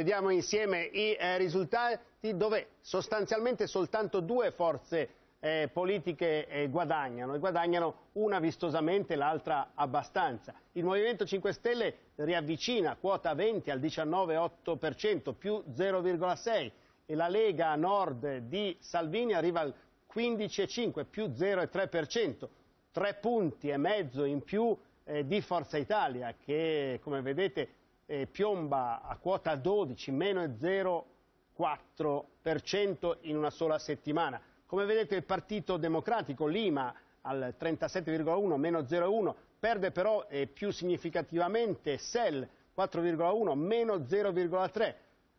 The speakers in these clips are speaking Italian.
Vediamo insieme i eh, risultati dove sostanzialmente soltanto due forze eh, politiche eh, guadagnano e guadagnano una vistosamente, l'altra abbastanza. Il Movimento 5 Stelle riavvicina quota 20 al 19,8% più 0,6 e la Lega Nord di Salvini arriva al 15,5 più 0,3%, tre punti e mezzo in più eh, di Forza Italia che come vedete eh, piomba a quota 12, meno 0,4% in una sola settimana. Come vedete il Partito Democratico Lima al 37,1, meno 0,1, perde però eh, più significativamente Sell, 4,1, meno 0,3.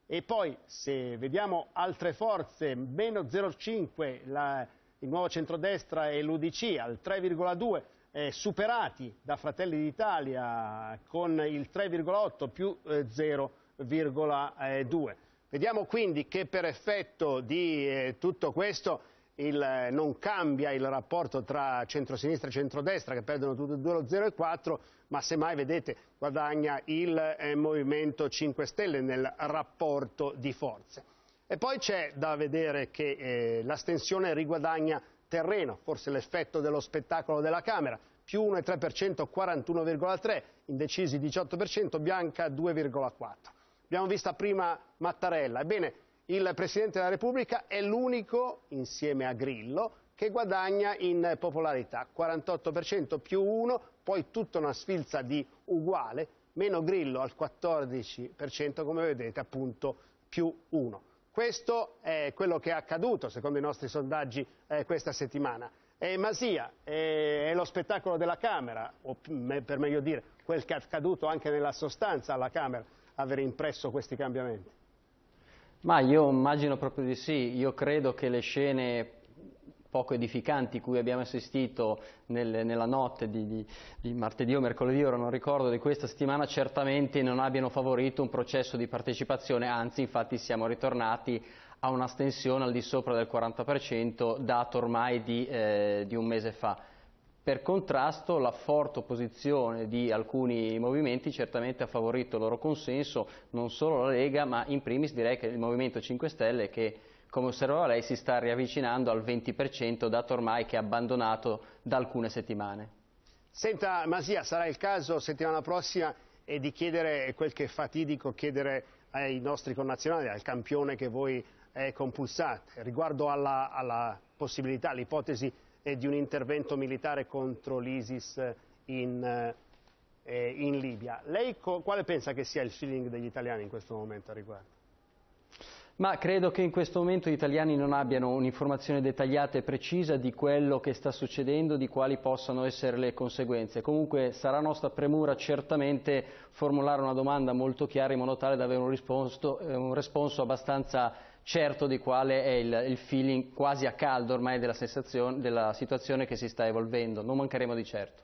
E poi se vediamo altre forze, meno 0,5 il nuovo centrodestra e l'UDC al 3,2, eh, superati da Fratelli d'Italia con il 3,8 più eh, 0,2. Vediamo quindi che per effetto di eh, tutto questo il, eh, non cambia il rapporto tra centrosinistra e centrodestra che perdono tutti e due lo 0 e 4 ma semmai vedete guadagna il eh, Movimento 5 Stelle nel rapporto di forze e poi c'è da vedere che eh, l'astensione riguadagna terreno, forse l'effetto dello spettacolo della Camera, più 1,3%, 41,3%, indecisi 18%, Bianca 2,4%. Abbiamo visto prima Mattarella, ebbene il Presidente della Repubblica è l'unico, insieme a Grillo, che guadagna in popolarità, 48% più 1, poi tutta una sfilza di uguale, meno Grillo al 14%, come vedete appunto più 1. Questo è quello che è accaduto, secondo i nostri sondaggi, eh, questa settimana. È Masia, è, è lo spettacolo della Camera, o per meglio dire, quel che è accaduto anche nella sostanza alla Camera, aver impresso questi cambiamenti. Ma io immagino proprio di sì, io credo che le scene poco edificanti cui abbiamo assistito nel, nella notte di, di, di, martedì o mercoledì, ora non ricordo, di questa settimana, certamente non abbiano favorito un processo di partecipazione, anzi infatti siamo ritornati a una stensione al di sopra del 40% dato ormai di, eh, di un mese fa. Per contrasto la forte opposizione di alcuni movimenti certamente ha favorito il loro consenso, non solo la Lega, ma in primis direi che il Movimento 5 Stelle che come osservava lei si sta riavvicinando al 20% dato ormai che è abbandonato da alcune settimane. Senta Masia, sarà il caso settimana prossima di chiedere quel che è fatidico chiedere ai nostri connazionali, al campione che voi eh, compulsate, riguardo alla, alla possibilità, all'ipotesi eh, di un intervento militare contro l'ISIS eh, in, eh, in Libia. Lei quale pensa che sia il feeling degli italiani in questo momento a riguardo? Ma credo che in questo momento gli italiani non abbiano un'informazione dettagliata e precisa di quello che sta succedendo, di quali possano essere le conseguenze. Comunque sarà nostra premura certamente formulare una domanda molto chiara in modo tale da avere un, risposto, eh, un responso abbastanza certo di quale è il, il feeling quasi a caldo ormai della, della situazione che si sta evolvendo. Non mancheremo di certo.